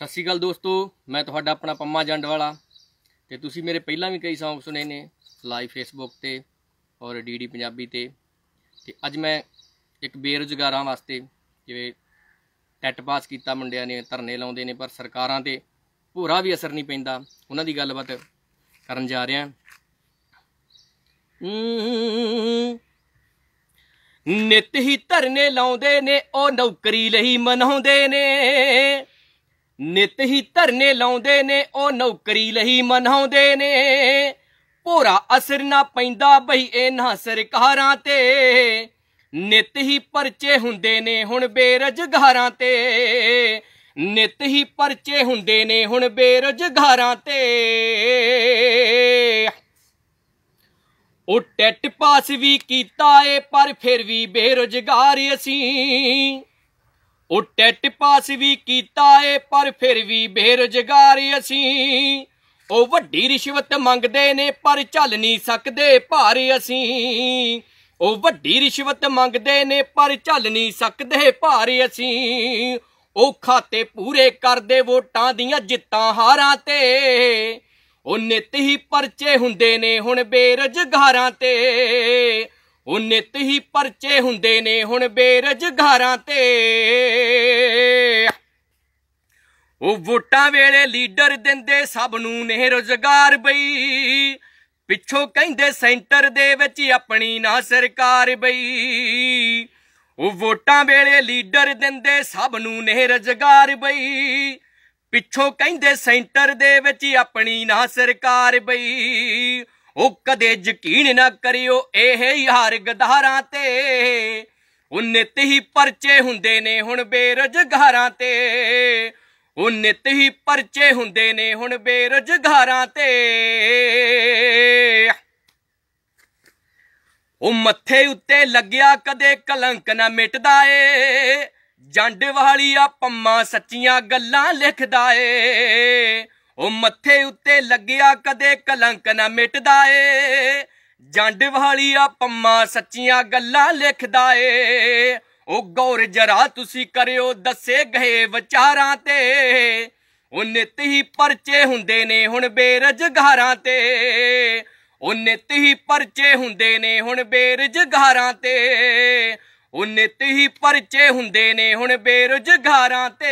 ਸਤਿ ਸ਼੍ਰੀ ਅਕਾਲ ਦੋਸਤੋ ਮੈਂ ਤੁਹਾਡਾ ਆਪਣਾ ਪੰਮਾ ਜੰਡ ਵਾਲਾ ਤੇ ਤੁਸੀਂ ਮੇਰੇ ਪਹਿਲਾਂ ਵੀ ਕਈ ਸੌਂਗ ਸੁਨੇ ਨੇ ਲਾਈਵ ਫੇਸਬੁੱਕ ਤੇ ਔਰ ਡੀਡੀ ਪੰਜਾਬੀ ਤੇ ਤੇ ਅੱਜ ਮੈਂ ਇੱਕ ਬੇਰੁਜ਼ਗਾਰਾਂ ਵਾਸਤੇ ਜਿਵੇਂ ਟੈਟ ਪਾਸ ਕੀਤਾ ਮੁੰਡਿਆਂ ਨੇ ਧਰਨੇ ਲਾਉਂਦੇ ਨੇ ਪਰ ਸਰਕਾਰਾਂ ਤੇ ਭੋਰਾ ਵੀ ਅਸਰ ਨਹੀਂ ਪੈਂਦਾ ਉਹਨਾਂ ਦੀ ਗੱਲਬਾਤ ਕਰਨ ਜਾ ਰਿਹਾ ਨਿਤ ਹੀ ਧਰਨੇ ਲਾਉਂਦੇ ਨੇ ਉਹ ਨੌਕਰੀ ਲਈ ਮਨਾਉਂਦੇ ਨੇ ਨਿਤ ਹੀ ਧਰਨੇ ਲਾਉਂਦੇ ਨੇ ਉਹ ਨੌਕਰੀ ਲਈ ਮਨਾਉਂਦੇ ਨੇ ਪੋਰਾ ਅਸਰ ਨਾ ਪੈਂਦਾ ਬਈ ਇਹਨਾਂ ਸਰਕਾਰਾਂ ਤੇ ਨਿਤ ਹੀ ਪਰਚੇ ਹੁੰਦੇ ਨੇ ਹੁਣ ਬੇਰਜਗਾਰਾਂ ਤੇ ਨਿਤ ਹੀ ਪਰਚੇ ਹੁੰਦੇ ਨੇ ਹੁਣ ਬੇਰਜਗਾਰਾਂ ਤੇ ਉਹ ਟੈਟ ਪਾਸ ਵੀ ਕੀਤਾ ਏ ਪਰ ਫਿਰ ਵੀ ਬੇਰੁਜ਼ਗਾਰ ਅਸੀਂ ਉਹ ਟੈਟ ਪਾਸ ਵੀ ਕੀਤਾ ਏ ਪਰ ਫਿਰ ਵੀ ਬੇਰੁਜ਼ਗਾਰ ਅਸੀਂ ਉਹ ਵੱਡੀ ਰਿਸ਼ਵਤ ਮੰਗਦੇ ਨੇ ਪਰ ਚੱਲ ਨਹੀਂ ਸਕਦੇ ਭਾਰ ਅਸੀਂ ਉਹ ਵੱਡੀ ਰਿਸ਼ਵਤ ਮੰਗਦੇ ਨੇ ਪਰ ਚੱਲ ਨਹੀਂ ਸਕਦੇ ਭਾਰ ਅਸੀਂ ਉਹ ਖਾਤੇ ਪੂਰੇ ਕਰਦੇ ਵੋਟਾਂ ਦੀਆਂ ਜਿੱਤਾਂ ਹਾਰਾਂ ਤੇ ਉਹ ਨਿਤ ਹੀ ਪਰਚੇ ਹੁੰਦੇ ਨੇ ਹੁਣ ਬੇਰੁਜ਼ਗਾਰਾਂ ਤੇ ਉਹ ਨਿਤ ਹੀ ਪਰਚੇ ਹੁੰਦੇ ਨੇ ਹੁਣ ਬੇਰਜਗਾਰਾਂ ਤੇ ਉਹ ਵੋਟਾਂ ਵੇਲੇ ਲੀਡਰ ਦਿੰਦੇ ਸਭ ਨੂੰ ਨੇ ਰੋਜ਼ਗਾਰ ਬਈ ਪਿੱਛੋਂ ਕਹਿੰਦੇ ਸੈਂਟਰ ਦੇ ਵਿੱਚ ਆਪਣੀ ਨਾ ਸਰਕਾਰ ਬਈ ਉਹ ਵੋਟਾਂ ਵੇਲੇ ਲੀਡਰ ਦਿੰਦੇ ਸਭ ਨੂੰ ਨੇ ਰੋਜ਼ਗਾਰ ਬਈ ਪਿੱਛੋਂ ਕਹਿੰਦੇ ਸੈਂਟਰ ਦੇ ਵਿੱਚ ਆਪਣੀ ਨਾ ਸਰਕਾਰ ਬਈ ਉਹ ਕਦੇ ਯਕੀਨ ਨਾ ਕਰਿਓ ਇਹ ਯਾਰ ਗਧਾਰਾਂ ਤੇ ਉਹ ਨਿਤ ਹੀ ਪਰਚੇ ਹੁੰਦੇ ਨੇ ਹੁਣ ਬੇਰਜਗਾਰਾਂ ਤੇ ਉਹ ਨਿਤ ਹੀ ਪਰਚੇ ਹੁੰਦੇ ਨੇ ਹੁਣ ਬੇਰਜਗਾਰਾਂ ਤੇ ਉਹ ਮੱਥੇ ਉੱਤੇ ਲੱਗਿਆ ਕਦੇ ਕਲੰਕ ਨਾ ਮਿਟਦਾ ਏ ਜੰਡ ਵਾਲੀ ਆ ਪੰਮਾ ਸੱਚੀਆਂ ਗੱਲਾਂ ਲਿਖਦਾ ਏ ਉਹ ਮੱਥੇ ਉੱਤੇ ਲੱਗਿਆ ਕਦੇ ਕਲੰਕ ਨਾ ਮਿਟਦਾ ਏ ਜੰਡ ਆ ਪੰਮਾ ਸੱਚੀਆਂ ਗੱਲਾਂ ਲਿਖਦਾ ਏ ਉਹ ਗੌਰ ਜਰਾ ਤੁਸੀਂ ਕਰਿਓ ਦੱਸੇ ਗਏ ਵਿਚਾਰਾਂ ਤੇ ਉਹ ਨਿਤ ਹੀ ਪਰਚੇ ਹੁੰਦੇ ਨੇ ਹੁਣ ਬੇਰਜਗਾਰਾਂ ਤੇ ਉਹ ਨਿਤ ਹੀ ਪਰਚੇ ਹੁੰਦੇ ਨੇ ਹੁਣ ਬੇਰਜਗਾਰਾਂ ਤੇ ਉਹ ਨਿਤ ਹੀ ਪਰਚੇ ਹੁੰਦੇ ਨੇ ਹੁਣ ਬੇਰਜਗਾਰਾਂ ਤੇ